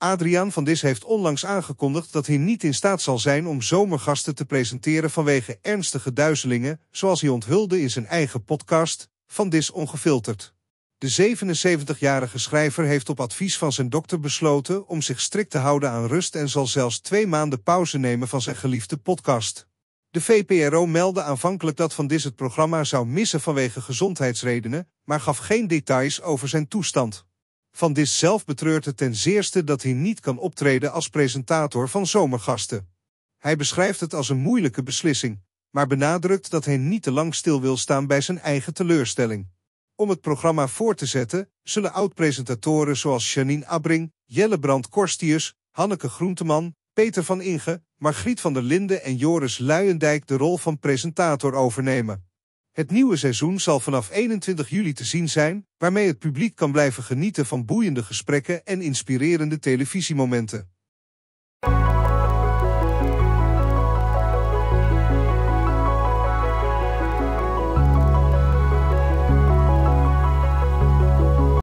Adriaan van Dis heeft onlangs aangekondigd dat hij niet in staat zal zijn om zomergasten te presenteren vanwege ernstige duizelingen, zoals hij onthulde in zijn eigen podcast, Van Dis Ongefilterd. De 77-jarige schrijver heeft op advies van zijn dokter besloten om zich strikt te houden aan rust en zal zelfs twee maanden pauze nemen van zijn geliefde podcast. De VPRO meldde aanvankelijk dat Van Dis het programma zou missen vanwege gezondheidsredenen, maar gaf geen details over zijn toestand. Van Dis zelf betreurt het ten zeerste dat hij niet kan optreden als presentator van zomergasten. Hij beschrijft het als een moeilijke beslissing, maar benadrukt dat hij niet te lang stil wil staan bij zijn eigen teleurstelling. Om het programma voor te zetten, zullen oud-presentatoren zoals Janine Abring, Jelle Brand-Korstius, Hanneke Groenteman, Peter van Inge, Margriet van der Linden en Joris Luijendijk de rol van presentator overnemen. Het nieuwe seizoen zal vanaf 21 juli te zien zijn, waarmee het publiek kan blijven genieten van boeiende gesprekken en inspirerende televisiemomenten.